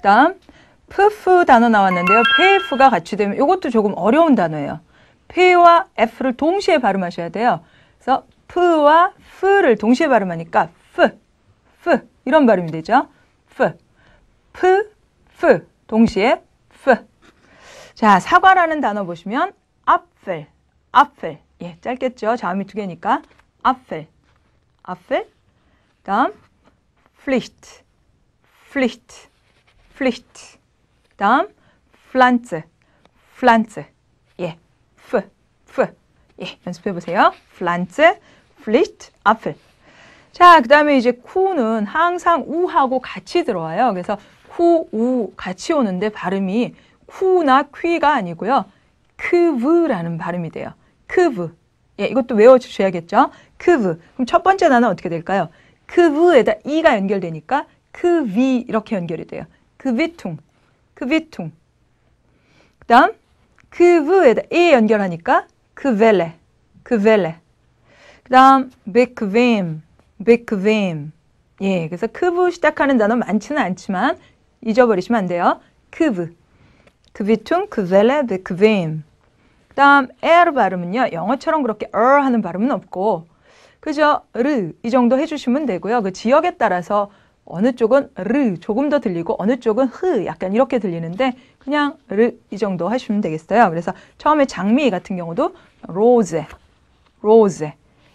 그다음 푸푸 단어 나왔는데요. 페이프가 같이 되면 이것도 조금 어려운 단어예요. 페이와 F를 동시에 발음하셔야 돼요. 그래서 푸와푸를 동시에 발음하니까 푸, 푸 이런 발음이 되죠. 푸, 푸, 푸 동시에 푸. 자, 사과라는 단어 보시면 a p f e a p f e 예, 짧겠죠. 자음이 두 개니까 Apfel, a p f e 다음 Pflicht, f l i t 플리트. 다음 플란츠. 플란츠. 예. 프. 프. 예. 연습해 보세요. 플란츠, 플리트, 아플. 자, 그다음에 이제 쿠는 항상 우하고 같이 들어와요. 그래서 쿠, 우 같이 오는데 발음이 쿠나 퀴가 아니고요. 크브라는 발음이 돼요. 크브. 예, 이것도 외워 주셔야겠죠. 크브. 그럼 첫 번째 단어 어떻게 될까요? 크브에다 이가 연결되니까 크위 그 이렇게 연결이 돼요. 그비 w 그비 h 그 다음 그브에다 에 연결하니까 그벨레, 그벨레. 그 다음 bequem, b e 예, 그래서 크브 시작하는 단어 많지는 않지만 잊어버리시면 안 돼요. 크브, 그비퉁, 그벨레, b e q u 그 다음 에르 발음은요. 영어처럼 그렇게 어 하는 발음은 없고 그죠? 르, 이 정도 해주시면 되고요. 그 지역에 따라서 어느 쪽은 르 조금 더 들리고 어느 쪽은 흐 약간 이렇게 들리는데 그냥 르 이 정도 하시면 되겠어요. 그래서 처음에 장미 같은 경우도 로제, 로제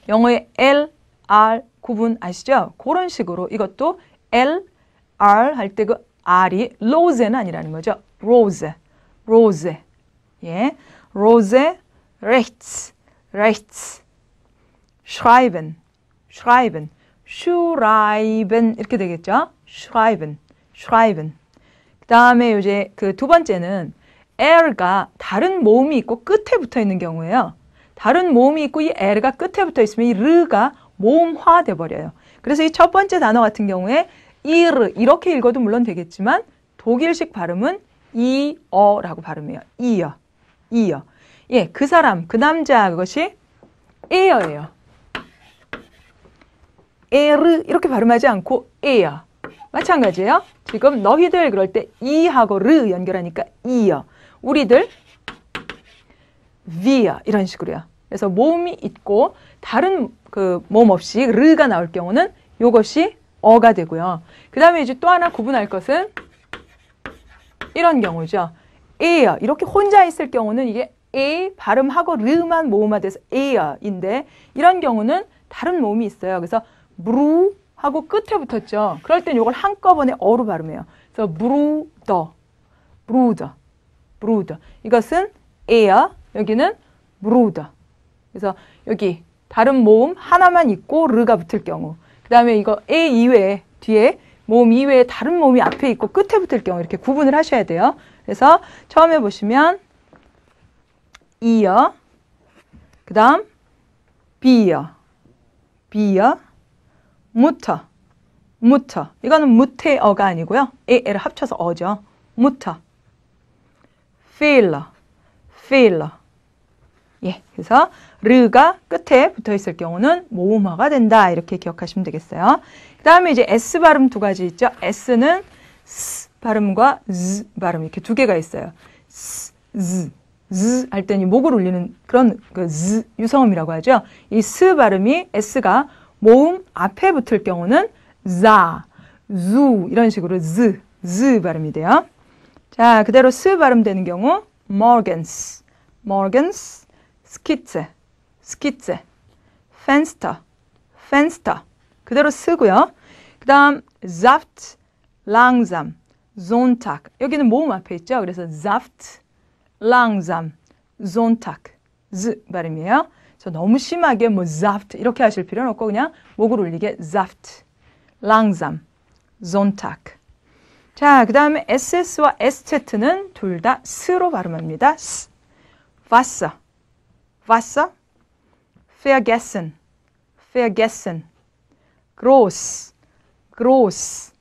영어의 L, R 구분 아시죠? 그런 식으로 이것도 L, R 할 때 그 R이 로제는 아니라는 거죠. 로제, 로제 예, 로제 rechts, rechts schreiben, schreiben schreiben 이렇게 되겠죠? schreiben, schreiben. 그 다음에 이제 그 두 번째는 er가 다른 모음이 있고 끝에 붙어 있는 경우에요. 다른 모음이 있고 이 er가 끝에 붙어 있으면 이 르가 모음화 돼 버려요. 그래서 이 첫 번째 단어 같은 경우에 이르 이렇게 읽어도 물론 되겠지만 독일식 발음은 이어라고 발음해요. 이어, 이어. 예, 그 사람, 그 남자 그것이 에어예요. 에르 이렇게 발음하지 않고 에야. 마찬가지예요. 지금 너희들 그럴 때 이하고 르 연결하니까 이어. 우리들 위 i 이런 식으로요. 그래서 모음이 있고 다른 그 모음 없이 르가 나올 경우는 요것이 어가 되고요. 그 다음에 이제 또 하나 구분할 것은 이런 경우죠. 에어 이렇게 혼자 있을 경우는 이게 에 발음하고 르만 모음화돼서 에어인데 이런 경우는 다른 모음이 있어요. 그래서 브루 하고 끝에 붙었죠. 그럴 땐 이걸 한꺼번에 어로 발음해요. 그래서 브루더, 브루더, 브루더. 이것은 에어, 여기는 브루더. 그래서 여기 다른 모음 하나만 있고 르가 붙을 경우 그 다음에 이거 에 이외에 뒤에 모음 이외에 다른 모음이 앞에 있고 끝에 붙을 경우 이렇게 구분을 하셔야 돼요. 그래서 처음에 보시면 이어 그 다음 비어 비어 무터, 무터. 이거는 무태 어가 아니고요. 에를 에 합쳐서 어죠. 무터. 필러, 필러. 예, 그래서 르가 끝에 붙어 있을 경우는 모음어가 된다. 이렇게 기억하시면 되겠어요. 그 다음에 이제 S 발음 두 가지 있죠. S는 S 발음과 Z 발음 이렇게 두 개가 있어요. S, Z, Z 할 때는 목을 올리는 그런 그 Z 유성음이라고 하죠. 이 S 발음이 S가 모음 앞에 붙을 경우는 za, zu 이런 식으로 z, z 발음이 돼요. 자, 그대로 스 발음되는 경우 m o r g a n s m o r g a n s skizze, skizze, fenster, fenster 그대로 쓰고요. 그 다음 z a f t langsam, z o n t a g 여기는 모음 앞에 있죠. 그래서 z a f t langsam, z o n n t a g z 발음이에요. 그래서 너무 심하게 뭐 zaft 이렇게 하실 필요는 없고 그냥 목을 올리게 zaft, langsam, sonntag. 자, 그 다음에 ss와 sz 는둘 다 스로 발음합니다. s, wasser, wasser, vergessen, vergessen, groß, groß,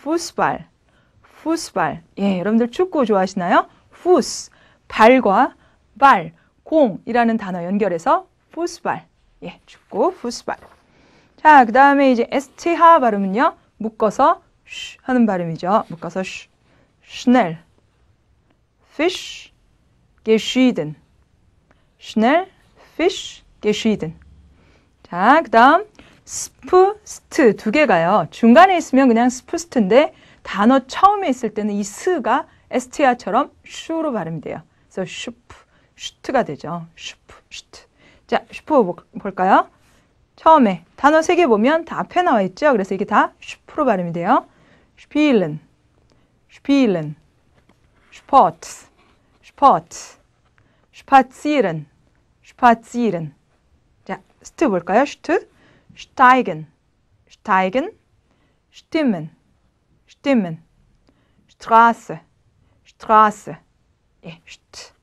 Fußball, Fußball. 예, 여러분들 축구 좋아하시나요? Fuß, 발과 발, 공이라는 단어 연결해서 푸스발. 예, 축구 푸스발. 자, 그 다음에 이제 STH 발음은요. 묶어서 쉬 하는 발음이죠. 묶어서 쉬. 슈넬. h n e l l f i s 쉬 g e s 자, 그 다음 스프스트 두 개가요. 중간에 있으면 그냥 스푸스트인데 단어 처음에 있을 때는 이 스가 STR처럼 슈로 발음이 돼요. 그래서 슈프, 슈트가 되죠. 슈프, 슈트. 자, 슈퍼 볼까요? 처음에 단어 세 개 보면 다 앞에 나와 있죠? 그래서 이게 다슈퍼로 발음이 돼요. 슈필은, 슈필은, 슈퍼트, 슈퍼트, 슈파치른, 슈파치른. 자, 스트 볼까요? 슈트, 슈타이겐, 슈타이겐, 슈티멘, 슈티멘, 슈트라스, 슈트라스, 예, 슈트.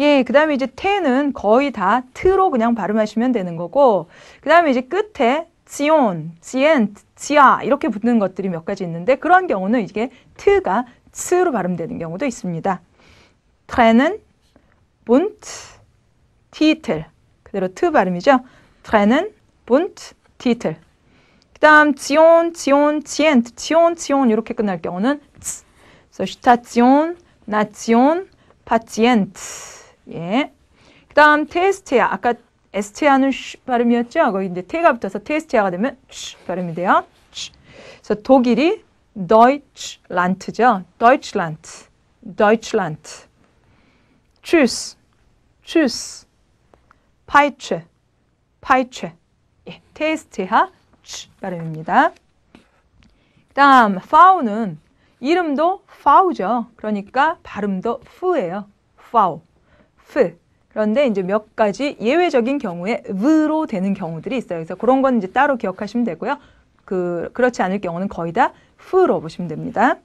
예, 그 다음에 이제 테는 거의 다 트로 그냥 발음하시면 되는 거고, 그 다음에 이제 끝에 지온, 지엔, 지아 이렇게 붙는 것들이 몇 가지 있는데 그런 경우는 이게 트가 츠로 발음되는 경우도 있습니다. 트레는 본트, 티틀 그대로 트 발음이죠. 트레는 본트, 티틀 그 다음 지온, 지온, 지엔 지온, 지온 이렇게 끝날 경우는 츠 그래서 슈타지온, 나지온, 파지엔트 예. 그 다음 테스트야. 아까 에스티아는 쉬 발음이었죠? 거기 이제 테가 붙어서 테스트야가 되면 쉬 발음이 돼요. 쉬. 그래서 독일이 Deutschland죠. Deutschland. Deutschland. Tschüss. Tschüss. Peitsche. Peitsche. 예, 테스트야쉬 발음입니다. 그 다음 파우는 이름도 파우죠. 그러니까 발음도 푸예요. 파우. 프. 그런데 이제 몇 가지 예외적인 경우에 으로 되는 경우들이 있어요. 그래서 그런 건 이제 따로 기억하시면 되고요. 그, 그렇지 않을 경우는 거의 다 후로 보시면 됩니다.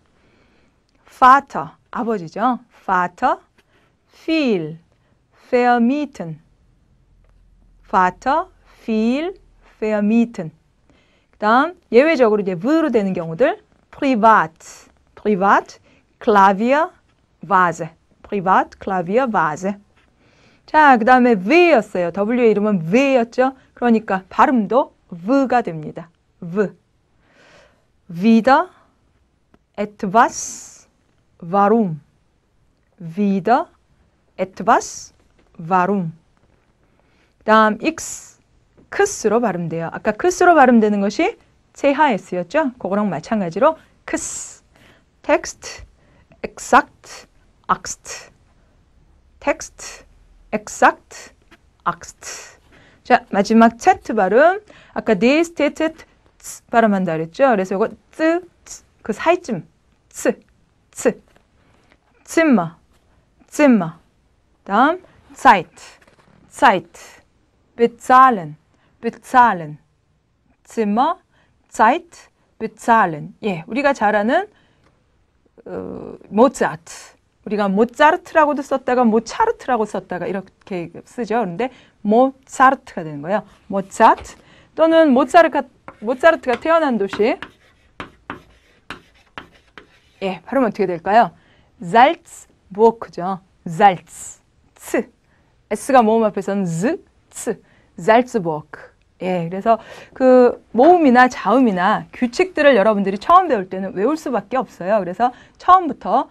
father, 아버지죠. father, feel, fair meeting. father, feel, fair meeting. 그 다음, 예외적으로 이제 v로 되는 경우들. privat, privat, clavier, vase. privat, clavier, vase. 자, 그 다음에 V였어요. W의 이름은 V였죠? 그러니까 발음도 V가 됩니다. V. Wieder etwas warum. w i d e etwas warum. 그 다음 X, 크스로 발음돼요. 아까 크스로 발음되는 것이 CHS였죠? 그거랑 마찬가지로 크스, 텍스트, exact, axt, 텍스트, exact, axt. 자, 마지막 채트 발음. 아까 this, t, t, 츠 발음한다 그랬죠? 그래서 이거 쯔, 츠, 그 사이쯤. 츠, 츠. 쯤마쯤마 다음, Zeit, Zeit. bezahlen, bezahlen. 찜마, Zeit, bezahlen. 예, 우리가 잘 아는 어, 모차트 우리가 모차르트라고도 썼다가 모차르트라고 썼다가 이렇게 쓰죠. 그런데 모차르트가 되는 거예요. 모차트 르 또는 모차르가, 모차르트가 태어난 도시. 예, 발음 어떻게 될까요? 잘츠부르크죠. 잘츠, 츠. S가 모음 앞에서는 즈, 츠. 잘츠부르크. 예, 그래서 그 모음이나 자음이나 규칙들을 여러분들이 처음 배울 때는 외울 수밖에 없어요. 그래서 처음부터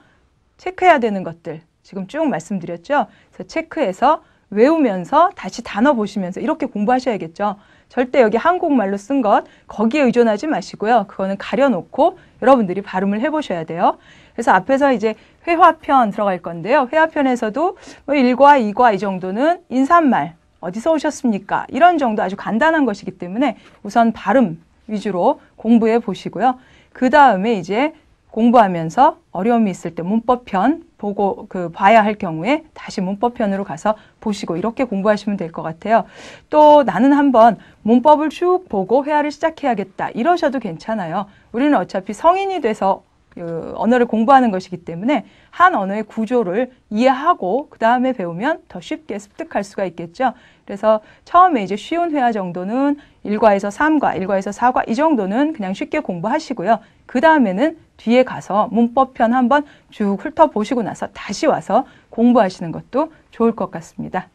체크해야 되는 것들 지금 쭉 말씀드렸죠. 그래서 체크해서 외우면서 다시 단어 보시면서 이렇게 공부하셔야겠죠. 절대 여기 한국말로 쓴 것 거기에 의존하지 마시고요. 그거는 가려놓고 여러분들이 발음을 해보셔야 돼요. 그래서 앞에서 이제 회화편 들어갈 건데요. 회화편에서도 뭐 1과 2과 이 정도는 인사말 어디서 오셨습니까? 이런 정도 아주 간단한 것이기 때문에 우선 발음 위주로 공부해 보시고요. 그 다음에 이제 공부하면서 어려움이 있을 때 문법편 보고 그 봐야 할 경우에 다시 문법편으로 가서 보시고 이렇게 공부하시면 될 것 같아요. 또 나는 한번 문법을 쭉 보고 회화를 시작해야겠다 이러셔도 괜찮아요. 우리는 어차피 성인이 돼서 그 언어를 공부하는 것이기 때문에 한 언어의 구조를 이해하고 그 다음에 배우면 더 쉽게 습득할 수가 있겠죠. 그래서 처음에 이제 쉬운 회화 정도는 일과에서삼과일과에서사과이 정도는 그냥 쉽게 공부하시고요. 그 다음에는 뒤에 가서 문법편 한번 쭉 훑어보시고 나서 다시 와서 공부하시는 것도 좋을 것 같습니다.